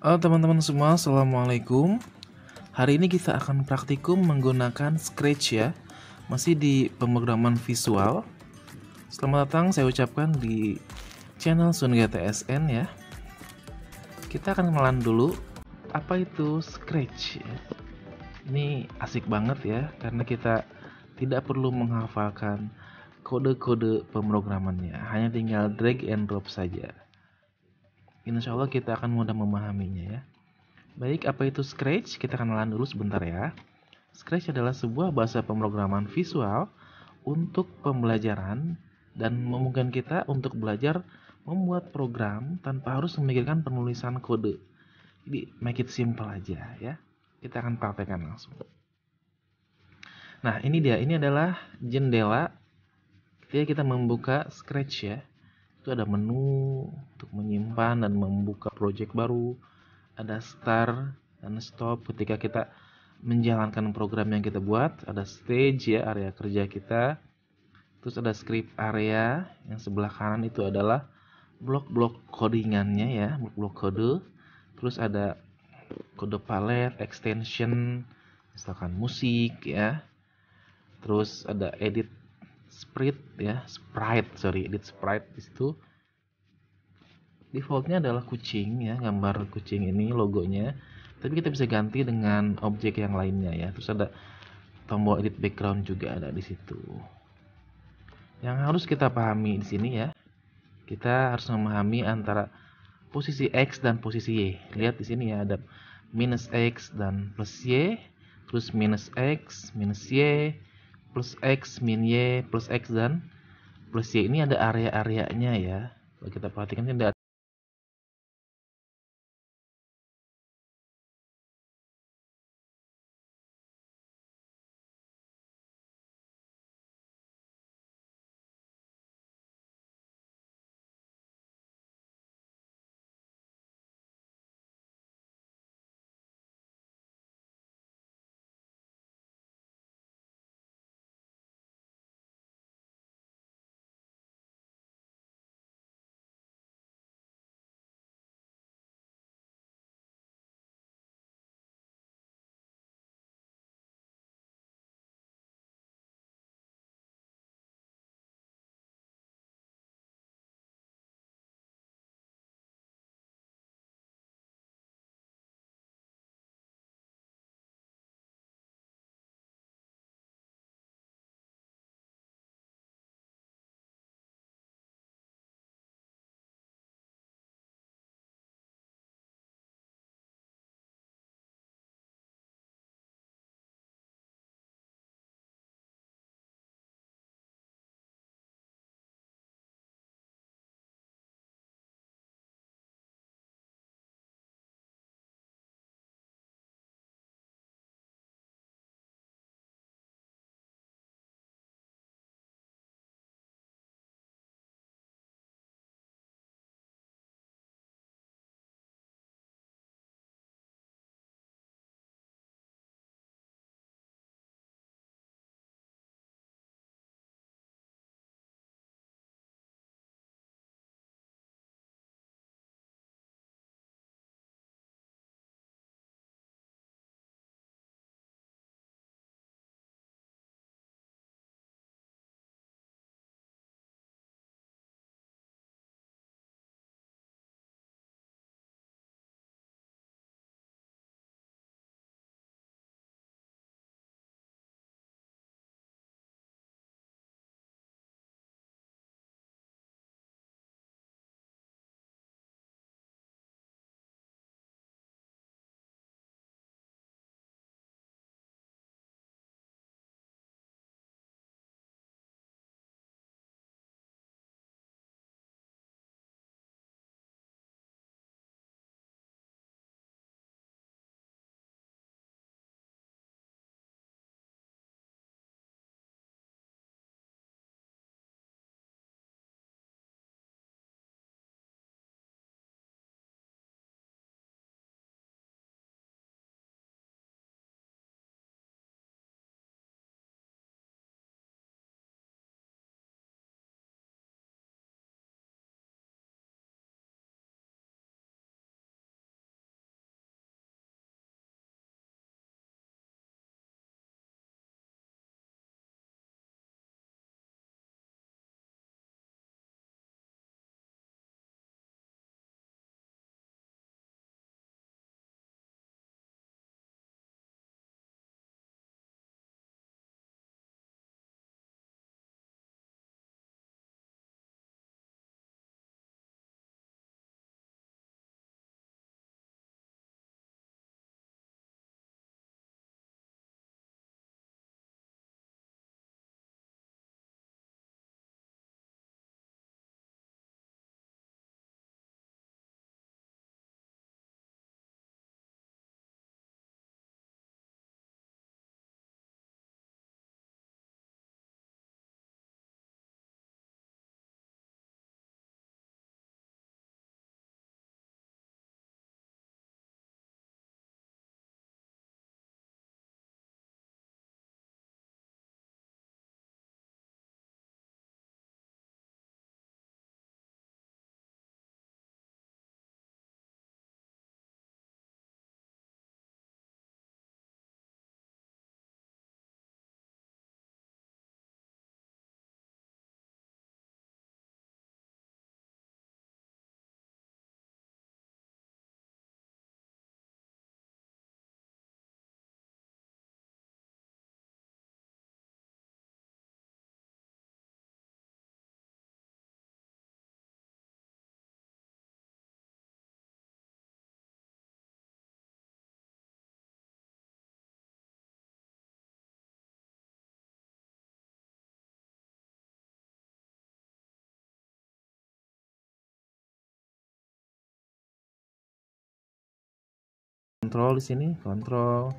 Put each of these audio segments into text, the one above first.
halo teman-teman semua, Assalamualaikum Hari ini kita akan praktikum menggunakan Scratch ya Masih di pemrograman visual Selamat datang saya ucapkan di channel Sunga TSN ya Kita akan melan dulu Apa itu Scratch ya? Ini asik banget ya Karena kita tidak perlu menghafalkan kode-kode pemrogramannya Hanya tinggal drag and drop saja Insya Allah kita akan mudah memahaminya ya. Baik, apa itu Scratch? Kita kenalan dulu sebentar ya. Scratch adalah sebuah bahasa pemrograman visual untuk pembelajaran dan memungkinkan kita untuk belajar membuat program tanpa harus memikirkan penulisan kode. Jadi, make it simple aja ya. Kita akan praktekkan langsung. Nah, ini dia. Ini adalah jendela ketika kita membuka Scratch ya itu ada menu untuk menyimpan dan membuka project baru ada start dan stop ketika kita menjalankan program yang kita buat ada stage ya area kerja kita terus ada script area yang sebelah kanan itu adalah blok-blok codingannya ya blok-blok kode terus ada kode palet extension misalkan musik ya terus ada edit sprite ya sprite sorry edit sprite di situ defaultnya adalah kucing ya gambar kucing ini logonya tapi kita bisa ganti dengan objek yang lainnya ya terus ada tombol edit background juga ada di situ yang harus kita pahami di sini ya kita harus memahami antara posisi x dan posisi y lihat di sini ya ada minus x dan plus y terus minus x minus y plus X min Y plus X dan plus Y ini ada area-areanya ya. Kalau kita perhatikan ini ada kontrol di sini kontrol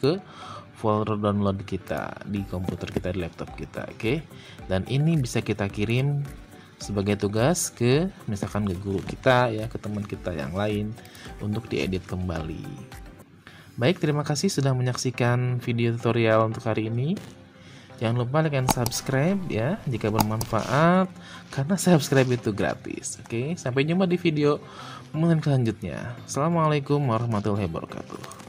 ke folder download kita di komputer kita di laptop kita oke okay? dan ini bisa kita kirim sebagai tugas ke misalkan ke guru kita ya ke teman kita yang lain untuk diedit kembali baik terima kasih sudah menyaksikan video tutorial untuk hari ini jangan lupa like and subscribe ya jika bermanfaat karena subscribe itu gratis oke okay? sampai jumpa di video mungkin selanjutnya assalamualaikum warahmatullahi wabarakatuh